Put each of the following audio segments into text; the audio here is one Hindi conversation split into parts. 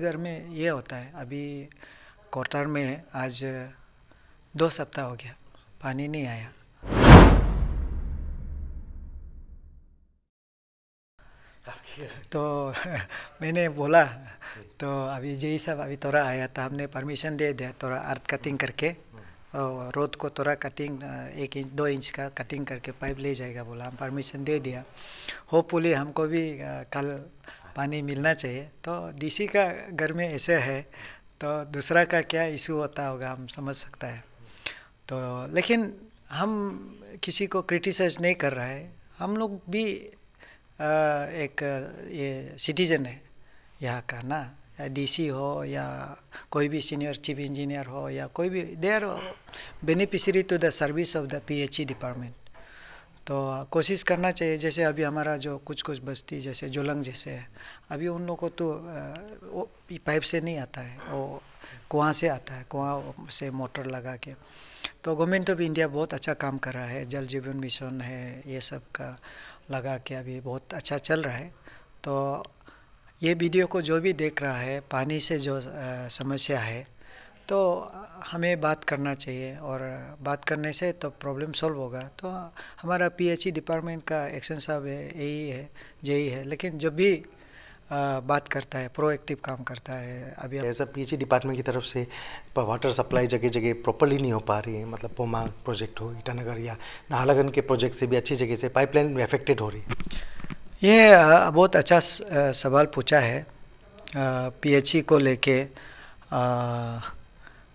घर में ये होता है अभी कोटार में आज दो सप्ताह हो गया पानी नहीं आया तो मैंने बोला तो अभी यही सब अभी थोड़ा आया था हमने परमिशन दे दिया थोड़ा अर्थ कटिंग करके और रोड को थोड़ा कटिंग एक इंच दो इंच का कटिंग करके पाइप ले जाएगा बोला हम परमिशन दे दिया होपफुली हमको भी कल पानी मिलना चाहिए तो डीसी का घर में ऐसे है तो दूसरा का क्या इशू होता होगा हम समझ सकता है तो लेकिन हम किसी को क्रिटिसाइज नहीं कर रहा है हम लोग भी एक ये सिटीजन है यहाँ का ना या डीसी हो या कोई भी सीनियर चीफ इंजीनियर हो या कोई भी they are beneficiary to the service of the PHE department तो कोशिश करना चाहिए जैसे अभी हमारा जो कुछ कुछ बस्ती जैसे जोलंग जैसे है अभी उन लोगों को तो वो पाइप से नहीं आता है वो कुआं से आता है कुआं से मोटर लगा के तो गवर्नमेंट ऑफ इंडिया बहुत अच्छा काम कर रहा है जल जीवन मिशन है ये सब का लगा के अभी बहुत अच्छा चल रहा है तो ये वीडियो को जो भी देख रहा है पानी से जो समस्या है तो हमें बात करना चाहिए और बात करने से तो प्रॉब्लम सॉल्व होगा तो हमारा पीएचई डिपार्टमेंट e का एक्शन साहब यही है यही है लेकिन जब भी आ, बात करता है प्रोएक्टिव काम करता है अभी ऐसा पी एच डिपार्टमेंट की तरफ से वाटर सप्लाई जगह जगह प्रॉपरली नहीं हो पा रही है मतलब पोमा प्रोजेक्ट हो ईटानगर या नाहलागन के प्रोजेक्ट से भी अच्छी जगह से पाइपलाइन अफेक्टेड हो रही है ये बहुत अच्छा सवाल पूछा है पी e को लेके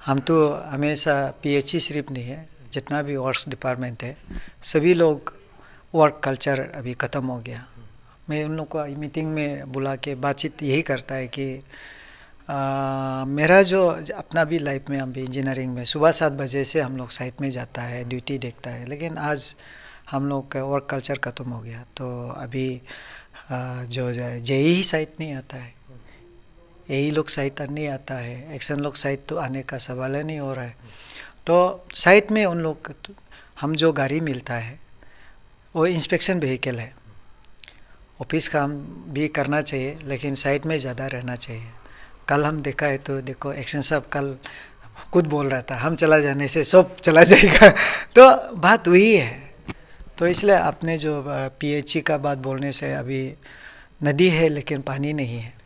हम तो हमेशा ई सिर्फ नहीं है जितना भी वर्क्स डिपार्टमेंट है सभी लोग वर्क कल्चर अभी ख़त्म हो गया मैं उन लोग को मीटिंग में बुला के बातचीत यही करता है कि आ, मेरा जो अपना भी लाइफ में हम भी इंजीनियरिंग में सुबह सात बजे से हम लोग साइट में जाता है ड्यूटी देखता है लेकिन आज हम लोग का वर्क कल्चर ख़त्म हो गया तो अभी आ, जो है जेई e ही साइट नहीं आता है यही लोग साहित्य नहीं आता है एक्शन लोक साहित्य तो आने का सवाल ही नहीं हो रहा है तो साइट में उन लोग तो, हम जो गाड़ी मिलता है वो इंस्पेक्शन व्हीकल है ऑफिस का हम भी करना चाहिए लेकिन साइट में ज़्यादा रहना चाहिए कल हम देखा है तो देखो एक्शन साहब कल खुद बोल रहा था हम चला जाने से सब चला जाएगा तो बात वही है तो इसलिए आपने जो पीएचई का बात बोलने से अभी नदी है लेकिन पानी नहीं है